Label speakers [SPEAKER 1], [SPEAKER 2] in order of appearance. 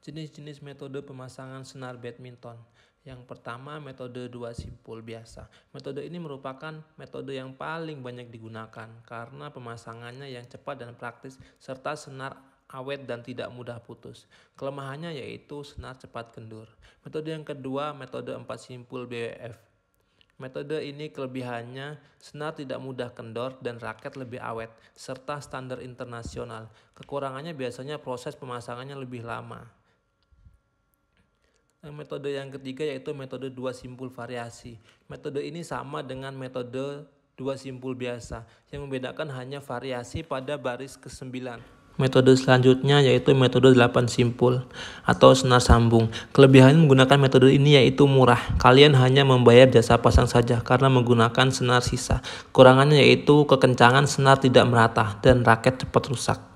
[SPEAKER 1] Jenis-jenis metode pemasangan senar badminton. Yang pertama, metode dua simpul biasa. Metode ini merupakan metode yang paling banyak digunakan karena pemasangannya yang cepat dan praktis serta senar awet dan tidak mudah putus. Kelemahannya yaitu senar cepat kendur. Metode yang kedua, metode empat simpul BWF. Metode ini kelebihannya senar tidak mudah kendor dan raket lebih awet serta standar internasional. Kekurangannya biasanya proses pemasangannya lebih lama metode yang ketiga yaitu metode dua simpul variasi. Metode ini sama dengan metode dua simpul biasa, yang membedakan hanya variasi pada baris ke-9. Metode selanjutnya yaitu metode 8 simpul atau senar sambung. Kelebihan menggunakan metode ini yaitu murah. Kalian hanya membayar jasa pasang saja karena menggunakan senar sisa. Kurangannya yaitu kekencangan senar tidak merata dan raket cepat rusak.